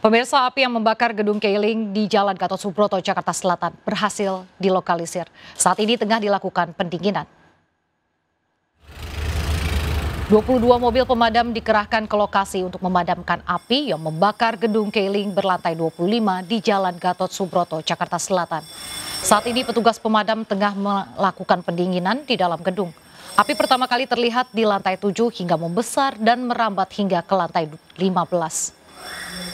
Pemirsa api yang membakar gedung Keiling di Jalan Gatot Subroto, Jakarta Selatan berhasil dilokalisir. Saat ini tengah dilakukan pendinginan. 22 mobil pemadam dikerahkan ke lokasi untuk memadamkan api yang membakar gedung Keiling berlantai 25 di Jalan Gatot Subroto, Jakarta Selatan. Saat ini petugas pemadam tengah melakukan pendinginan di dalam gedung. Api pertama kali terlihat di lantai 7 hingga membesar dan merambat hingga ke lantai 15.